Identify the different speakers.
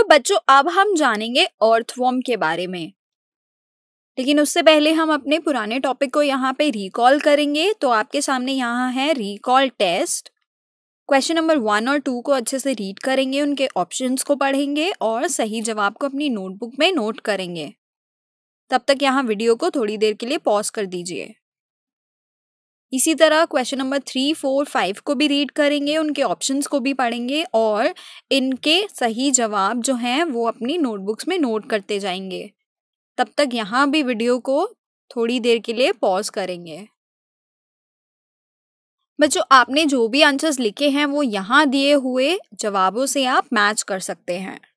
Speaker 1: तो बच्चों अब हम जानेंगे
Speaker 2: अर्थवॉर्म के बारे में लेकिन उससे पहले हम अपने पुराने टॉपिक को यहाँ पे रिकॉल करेंगे तो आपके सामने यहाँ है recall test question number one और टू को अच्छे से रीड करेंगे उनके ऑप्शंस को पढ़ेंगे और सही जवाब को अपनी नोटबुक में नोट करेंगे तब तक यहाँ वीडियो को थोड़ी देर के लिए पॉज कर दीजिए इसी तरह question number three four five को भी रीड करेंगे उनके ऑप्शंस को भी पढ़ेंगे और इनके सही जवाब जो हैं वो अपनी नोटबुक्स में नोट करते जाएंगे तब तक यहाँ भी वीडियो को थोड़ी देर के लिए पॉज करेंगे बच्चों आपने जो भी आंसर्स लिखे हैं वो यहाँ दिए हुए जवाबों से आप मैच कर सकते हैं